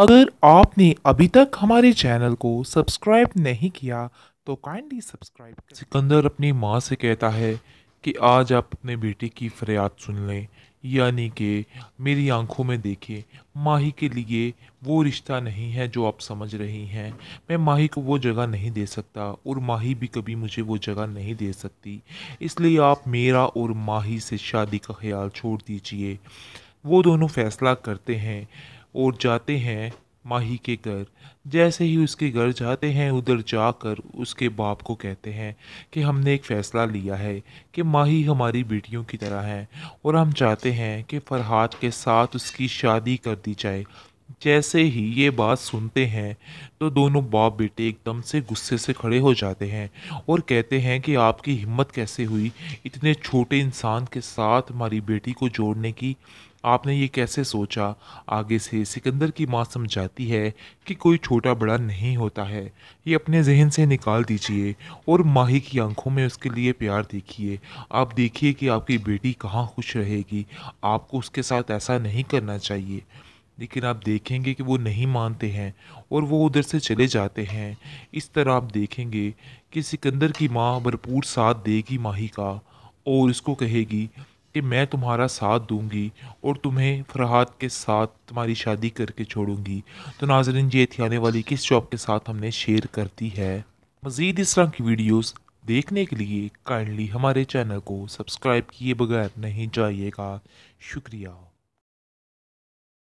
अगर आपने अभी तक हमारे चैनल को सब्सक्राइब नहीं किया तो काइंडली सब्सक्राइब सिकंदर अपनी माँ से कहता है कि आज आप अपने बेटे की फरियाद सुन लें यानी कि मेरी आंखों में देखें माही के लिए वो रिश्ता नहीं है जो आप समझ रही हैं मैं माही को वो जगह नहीं दे सकता और माही भी कभी मुझे वो जगह नहीं दे सकती इसलिए आप मेरा और माही से शादी का ख्याल छोड़ दीजिए वो दोनों फैसला करते हैं और जाते हैं माही के घर जैसे ही उसके घर जाते हैं उधर जाकर उसके बाप को कहते हैं कि हमने एक फ़ैसला लिया है कि माही हमारी बेटियों की तरह है और हम चाहते हैं कि फरहाद के साथ उसकी शादी कर दी जाए जैसे ही ये बात सुनते हैं तो दोनों बाप बेटे एकदम से गुस्से से खड़े हो जाते हैं और कहते हैं कि आपकी हिम्मत कैसे हुई इतने छोटे इंसान के साथ हमारी बेटी को जोड़ने की आपने ये कैसे सोचा आगे से सिकंदर की माँ समझाती है कि कोई छोटा बड़ा नहीं होता है ये अपने जहन से निकाल दीजिए और माही की आंखों में उसके लिए प्यार देखिए आप देखिए कि आपकी बेटी कहाँ खुश रहेगी आपको उसके साथ ऐसा नहीं करना चाहिए लेकिन आप देखेंगे कि वो नहीं मानते हैं और वो उधर से चले जाते हैं इस तरह आप देखेंगे कि सिकंदर की माँ भरपूर साथ देगी माही का और उसको कहेगी कि मैं तुम्हारा साथ दूंगी और तुम्हें फरहाद के साथ तुम्हारी शादी करके छोड़ूंगी तो नाजरन ये थी आने वाली किस जॉब के साथ हमने शेयर कर दी है मज़ीद इस तरह की वीडियोज़ देखने के लिए काइंडली हमारे चैनल को सब्सक्राइब किए बगैर नहीं जाइएगा शुक्रिया